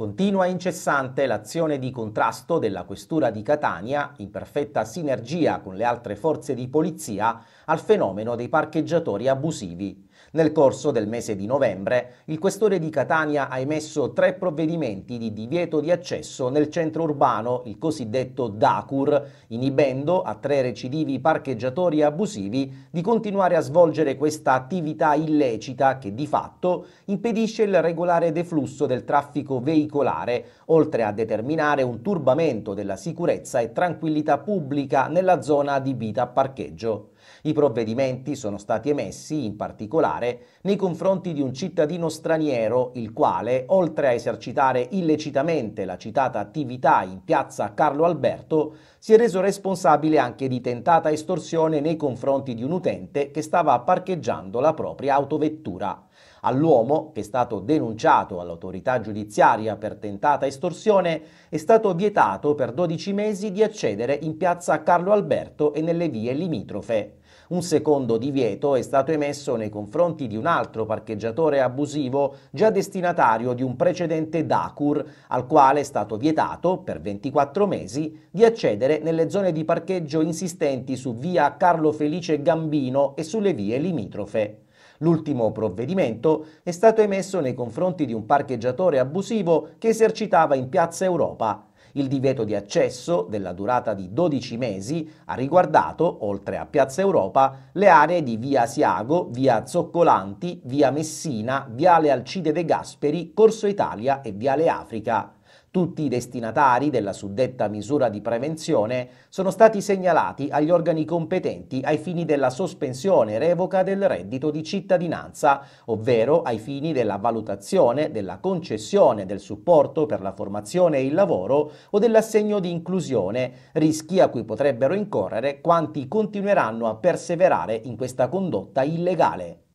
Continua incessante l'azione di contrasto della Questura di Catania, in perfetta sinergia con le altre forze di polizia, al fenomeno dei parcheggiatori abusivi. Nel corso del mese di novembre, il questore di Catania ha emesso tre provvedimenti di divieto di accesso nel centro urbano, il cosiddetto DACUR, inibendo a tre recidivi parcheggiatori abusivi di continuare a svolgere questa attività illecita che di fatto impedisce il regolare deflusso del traffico veicolare, oltre a determinare un turbamento della sicurezza e tranquillità pubblica nella zona adibita a parcheggio. I provvedimenti sono stati emessi in particolare particolare nei confronti di un cittadino straniero il quale, oltre a esercitare illecitamente la citata attività in piazza Carlo Alberto, si è reso responsabile anche di tentata estorsione nei confronti di un utente che stava parcheggiando la propria autovettura. All'uomo, che è stato denunciato all'autorità giudiziaria per tentata estorsione, è stato vietato per 12 mesi di accedere in piazza Carlo Alberto e nelle vie limitrofe. Un secondo divieto è stato emesso nei confronti di un altro parcheggiatore abusivo già destinatario di un precedente DACUR, al quale è stato vietato per 24 mesi di accedere nelle zone di parcheggio insistenti su via Carlo Felice Gambino e sulle vie limitrofe. L'ultimo provvedimento è stato emesso nei confronti di un parcheggiatore abusivo che esercitava in Piazza Europa. Il divieto di accesso, della durata di 12 mesi, ha riguardato, oltre a Piazza Europa, le aree di Via Asiago, Via Zoccolanti, Via Messina, Viale Alcide De Gasperi, Corso Italia e Viale Africa. Tutti i destinatari della suddetta misura di prevenzione sono stati segnalati agli organi competenti ai fini della sospensione e revoca del reddito di cittadinanza, ovvero ai fini della valutazione, della concessione del supporto per la formazione e il lavoro o dell'assegno di inclusione, rischi a cui potrebbero incorrere quanti continueranno a perseverare in questa condotta illegale.